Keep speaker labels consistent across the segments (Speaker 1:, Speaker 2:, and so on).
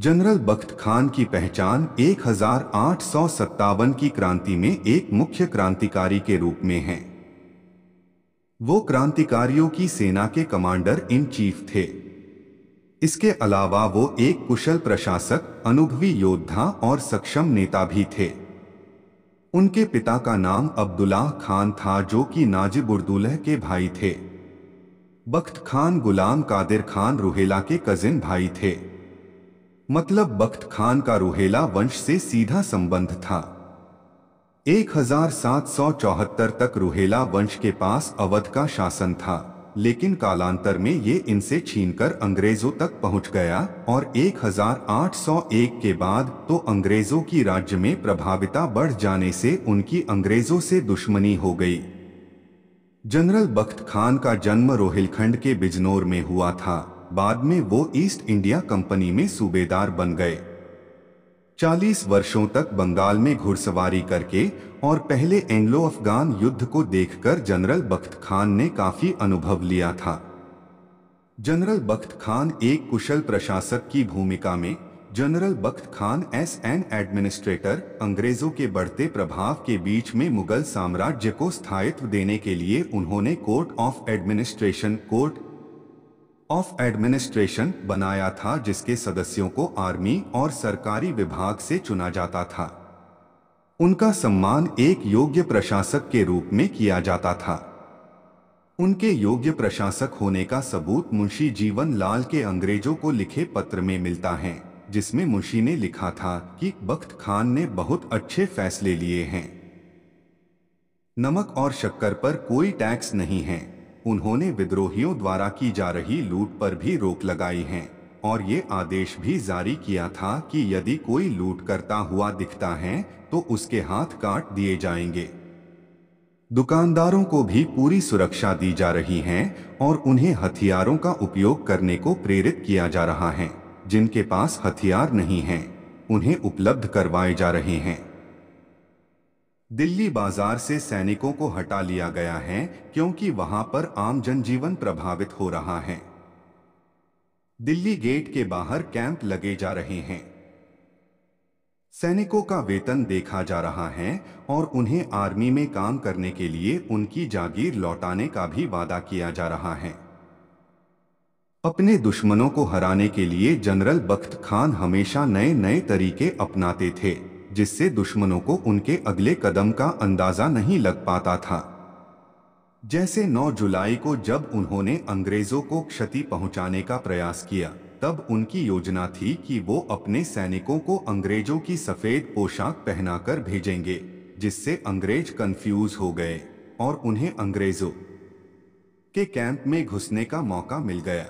Speaker 1: general Bakht Khan की पहचान एक की क्रांति में एक मुख्य क्रांतिकारी के रूप में है वो क्रांतिकारियों की सेना के कमांडर इन चीफ थे इसके अलावा वो एक कुशल प्रशासक अनुभवी योद्धा और सक्षम नेता भी थे उनके पिता का नाम अब्दुल्लाह खान था जो कि नाजिब उर्दुल्ह के भाई थे बख्त खान गुलाम कादिर खान रूहेला के कजिन भाई थे मतलब बख्त खान का रोहेला वंश से सीधा संबंध था 1774 तक रोहेला वंश के पास अवध का शासन था लेकिन कालांतर में ये इनसे छीनकर अंग्रेजों तक पहुंच गया और 1801 के बाद तो अंग्रेजों की राज्य में प्रभाविता बढ़ जाने से उनकी अंग्रेजों से दुश्मनी हो गई जनरल बख्त खान का जन्म रोहिलखंड के बिजनौर में हुआ था बाद में वो ईस्ट इंडिया कंपनी में सूबेदार बन गए 40 वर्षों तक बंगाल में घुड़सवारी करके और पहले एंग्लो अफगान युद्ध को देखकर जनरल बख्त खान ने काफी अनुभव लिया था जनरल बख्त खान एक कुशल प्रशासक की भूमिका में general Bakht Khan as an administrator अंग्रेजों के बढ़ते प्रभाव के बीच में मुगल साम्राज्य को स्थायित्व देने के लिए उन्होंने court of administration court of administration बनाया था जिसके सदस्यों को आर्मी और सरकारी विभाग से चुना जाता था उनका सम्मान एक योग्य प्रशासक के रूप में किया जाता था उनके योग्य प्रशासक होने का सबूत मुंशी जीवन लाल के अंग्रेजों को लिखे पत्र में मिलता है जिसमें मुंशी ने लिखा था कि बख्त खान ने बहुत अच्छे फैसले लिए हैं नमक और शक्कर पर कोई टैक्स नहीं है उन्होंने विद्रोहियों द्वारा की जा रही लूट पर भी रोक लगाई है और ये आदेश भी जारी किया था कि यदि कोई लूट करता हुआ दिखता है तो उसके हाथ काट दिए जाएंगे दुकानदारों को भी पूरी सुरक्षा दी जा रही है और उन्हें हथियारों का उपयोग करने को प्रेरित किया जा रहा है जिनके पास हथियार नहीं है उन्हें उपलब्ध करवाए जा रहे हैं दिल्ली बाजार से सैनिकों को हटा लिया गया है क्योंकि वहां पर आम जनजीवन प्रभावित हो रहा है दिल्ली गेट के बाहर कैंप लगे जा रहे हैं सैनिकों का वेतन देखा जा रहा है और उन्हें आर्मी में काम करने के लिए उनकी जागीर लौटाने का भी वादा किया जा रहा है अपने दुश्मनों को हराने के लिए जनरल बख्त खान हमेशा नए नए तरीके अपनाते थे जिससे दुश्मनों को उनके अगले कदम का अंदाजा नहीं लग पाता था जैसे 9 जुलाई को जब उन्होंने अंग्रेजों को क्षति पहुंचाने का प्रयास किया तब उनकी योजना थी कि वो अपने सैनिकों को अंग्रेजों की सफेद पोशाक पहनाकर भेजेंगे जिससे अंग्रेज कंफ्यूज हो गए और उन्हें अंग्रेजों के कैंप में घुसने का मौका मिल गया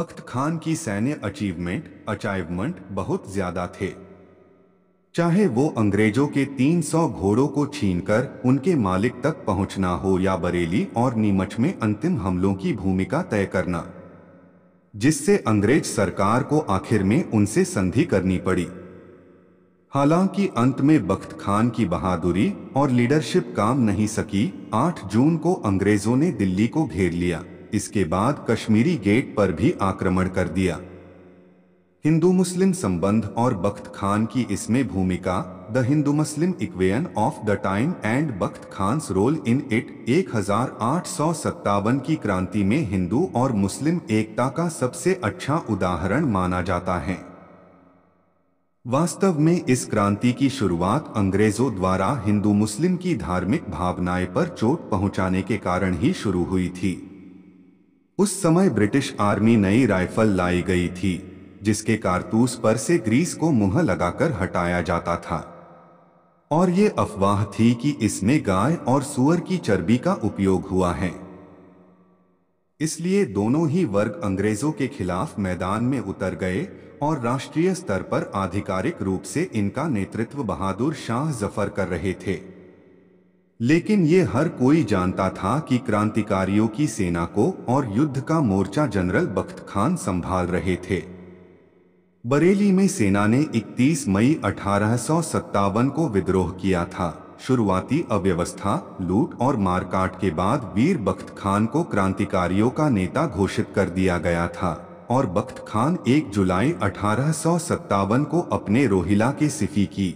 Speaker 1: बख्त खान की सैन्य अचीवमेंट अचाइवमेंट बहुत ज्यादा थे चाहे वो अंग्रेजों के 300 घोड़ों को छीनकर उनके मालिक तक पहुंचना हो या बरेली और नीमच में अंतिम हमलों की भूमिका तय करना जिससे अंग्रेज सरकार को आखिर में उनसे संधि करनी पड़ी हालांकि अंत में बख्त खान की बहादुरी और लीडरशिप काम नहीं सकी 8 जून को अंग्रेजों ने दिल्ली को घेर लिया इसके बाद कश्मीरी गेट पर भी आक्रमण कर दिया हिंदू मुस्लिम संबंध और बख्त खान की इसमें भूमिका the Hindu Muslim equation of the time and Bakht Khan role in it एक की क्रांति में हिंदू और मुस्लिम एकता का सबसे अच्छा उदाहरण माना जाता है वास्तव में इस क्रांति की शुरुआत अंग्रेजों द्वारा हिंदू मुस्लिम की धार्मिक भावनाएं पर चोट पहुंचाने के कारण ही शुरू हुई थी उस समय ब्रिटिश आर्मी नई राइफल लाई गई थी जिसके कारतूस पर से ग्रीस को मुंह लगाकर हटाया जाता था और ये अफवाह थी कि इसमें गाय और सुअर की चर्बी का उपयोग हुआ है इसलिए दोनों ही वर्ग अंग्रेजों के खिलाफ मैदान में उतर गए और राष्ट्रीय स्तर पर आधिकारिक रूप से इनका नेतृत्व बहादुर शाह जफर कर रहे थे लेकिन ये हर कोई जानता था कि क्रांतिकारियों की सेना को और युद्ध का मोर्चा जनरल बख्त खान संभाल रहे थे बरेली में सेना ने 31 मई अठारह को विद्रोह किया था शुरुआती अव्यवस्था लूट और मारकाट के बाद वीर बख्त खान को क्रांतिकारियों का नेता घोषित कर दिया गया था और बख्त खान 1 जुलाई अठारह को अपने रोहिला के सिफी की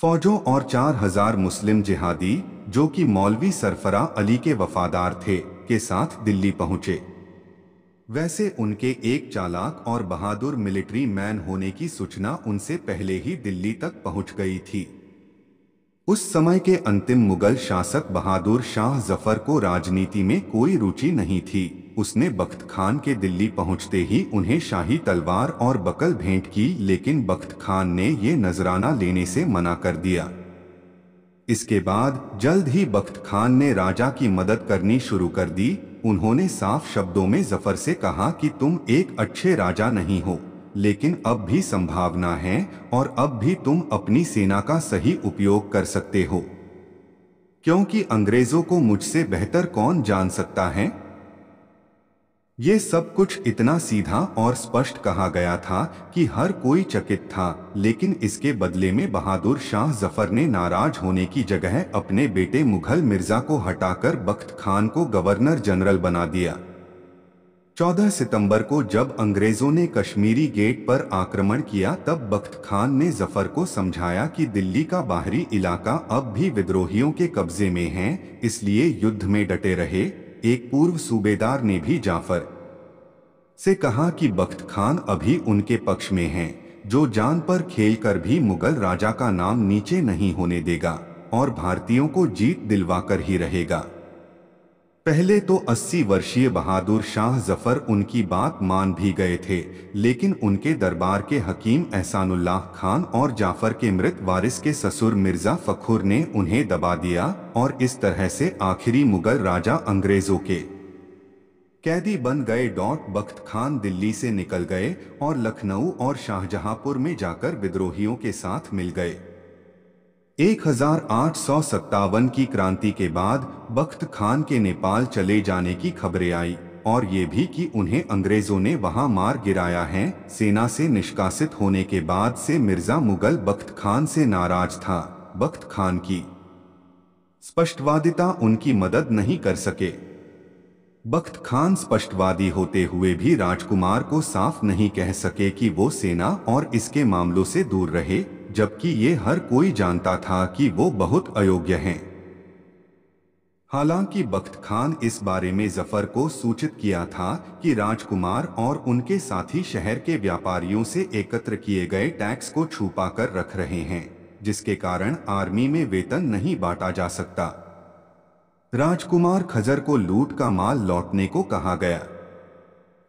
Speaker 1: फौजों और 4000 मुस्लिम जिहादी जो कि मौलवी सरफरा अली के वफादार थे के साथ दिल्ली पहुंचे वैसे उनके एक चालाक और बहादुर मिलिट्री मैन होने की सूचना उनसे पहले ही दिल्ली तक पहुंच गई थी उस समय के अंतिम मुगल शासक बहादुर शाह जफर को राजनीति में कोई रुचि नहीं थी उसने बख्त खान के दिल्ली पहुंचते ही उन्हें शाही तलवार और बकल भेंट की लेकिन बख्त खान ने ये नजराना लेने से मना कर दिया इसके बाद जल्द ही बख्त खान ने राजा की मदद करनी शुरू कर दी उन्होंने साफ शब्दों में जफर से कहा कि तुम एक अच्छे राजा नहीं हो लेकिन अब भी संभावना है और अब भी तुम अपनी सेना का सही उपयोग कर सकते हो क्योंकि अंग्रेजों को मुझसे बेहतर कौन जान सकता है ये सब कुछ इतना सीधा और स्पष्ट कहा गया था कि हर कोई चकित था लेकिन इसके बदले में बहादुर शाह जफर ने नाराज होने की जगह अपने बेटे मुगल मिर्जा को हटाकर बख्त खान को गवर्नर जनरल बना दिया 14 सितंबर को जब अंग्रेजों ने कश्मीरी गेट पर आक्रमण किया तब बख्त खान ने जफर को समझाया कि दिल्ली का बाहरी इलाका अब भी विद्रोहियों के कब्जे में है इसलिए युद्ध में डटे रहे एक पूर्व सूबेदार ने भी जाफर से कहा कि बख्त खान अभी उनके पक्ष में हैं, जो जान पर खेलकर भी मुगल राजा का नाम नीचे नहीं होने देगा और भारतीयों को जीत दिलवाकर ही रहेगा पहले तो 80 वर्षीय बहादुर शाह जफर उनकी बात मान भी गए थे लेकिन उनके दरबार के हकीम एहसानुल्लाह खान और जाफर के मृत वारिस के ससुर मिर्जा फखुर ने उन्हें दबा दिया और इस तरह से आखिरी मुगल राजा अंग्रेजों के कैदी बन गए डॉट बख्त खान दिल्ली से निकल गए और लखनऊ और शाहजहांपुर में जाकर विद्रोहियों के साथ मिल गए एक की क्रांति के बाद बख्त खान के नेपाल चले जाने की खबरें आई और ये भी कि उन्हें अंग्रेजों ने वहां मार गिराया है सेना से निष्कासित होने के बाद से मिर्जा मुगल बख्त खान से नाराज था बख्त खान की स्पष्टवादिता उनकी मदद नहीं कर सके बख्त खान स्पष्टवादी होते हुए भी राजकुमार को साफ नहीं कह सके कि वो सेना और इसके मामलों से दूर रहे जबकि ये हर कोई जानता था कि वो बहुत अयोग्य हैं हालांकि बख्त खान इस बारे में जफर को सूचित किया था कि राजकुमार और उनके साथी शहर के व्यापारियों से एकत्र किए गए टैक्स को छुपा कर रख रहे हैं जिसके कारण आर्मी में वेतन नहीं बांटा जा सकता राजकुमार खजर को लूट का माल लौटने को कहा गया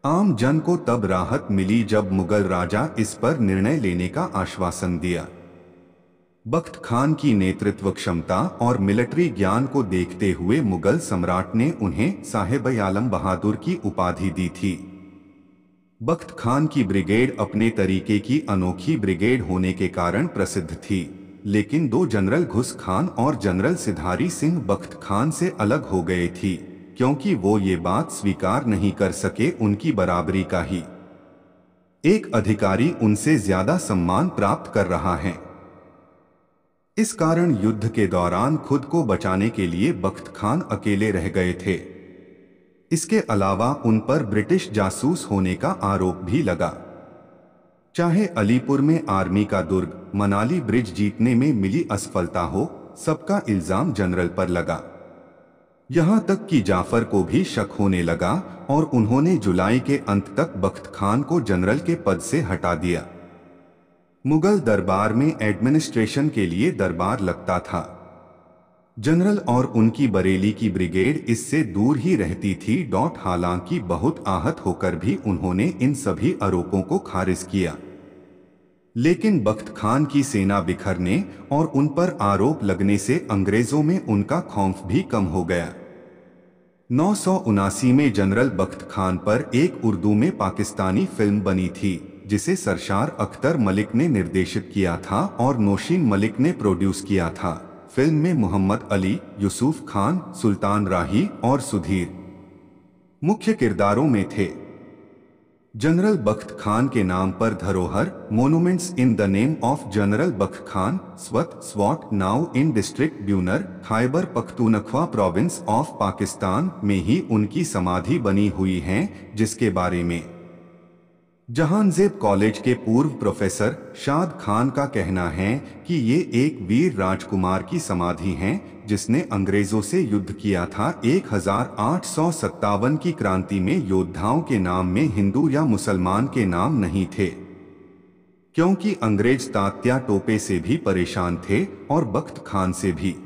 Speaker 1: आम जन को तब राहत मिली जब मुगल राजा इस पर निर्णय लेने का आश्वासन दिया बख्त खान की नेतृत्व क्षमता और मिलिट्री ज्ञान को देखते हुए मुगल सम्राट ने उन्हें साहेब आलम बहादुर की उपाधि दी थी बख्त खान की ब्रिगेड अपने तरीके की अनोखी ब्रिगेड होने के कारण प्रसिद्ध थी लेकिन दो जनरल घुस खान और जनरल सिधारी सिंह बख्त खान से अलग हो गए थी क्योंकि वो ये बात स्वीकार नहीं कर सके उनकी बराबरी का ही एक अधिकारी उनसे ज्यादा सम्मान प्राप्त कर रहा है इस कारण युद्ध के दौरान खुद को बचाने के लिए बख्त खान अकेले रह गए थे इसके अलावा उन पर ब्रिटिश जासूस होने का आरोप भी लगा चाहे अलीपुर में आर्मी का दुर्ग मनाली ब्रिज जीतने में मिली असफलता हो सबका इल्जाम जनरल पर लगा यहाँ तक कि जाफर को भी शक होने लगा और उन्होंने जुलाई के अंत तक बख्त खान को जनरल के पद से हटा दिया मुगल दरबार में एडमिनिस्ट्रेशन के लिए दरबार लगता था जनरल और उनकी बरेली की ब्रिगेड इससे दूर ही रहती थी डॉट हालांकि बहुत आहत होकर भी उन्होंने इन सभी आरोपों को खारिज किया लेकिन बख्त खान की सेना बिखरने और उन पर आरोप लगने से अंग्रेजों में उनका खौफ भी कम हो गया नौ में जनरल बख्त खान पर एक उर्दू में पाकिस्तानी फिल्म बनी थी जिसे सरशार अख्तर मलिक ने निर्देशित किया था और नौशीन मलिक ने प्रोड्यूस किया था फिल्म में मोहम्मद अली यूसुफ खान सुल्तान राही और सुधीर मुख्य किरदारों में थे जनरल बख्त खान के नाम पर धरोहर monuments in the name of general Bakht Khan Swat Swat now in district Buner Khyber Pakhtunkhwa province of Pakistan में ही उनकी समाधि बनी हुई है जिसके बारे में जहानजेब कॉलेज के पूर्व प्रोफेसर शाद खान का कहना है कि ये एक वीर राजकुमार की समाधि है जिसने अंग्रेजों से युद्ध किया था एक की क्रांति में योद्धाओं के नाम में हिंदू या मुसलमान के नाम नहीं थे क्योंकि अंग्रेज तात्या टोपे से भी परेशान थे और बख्त खान से भी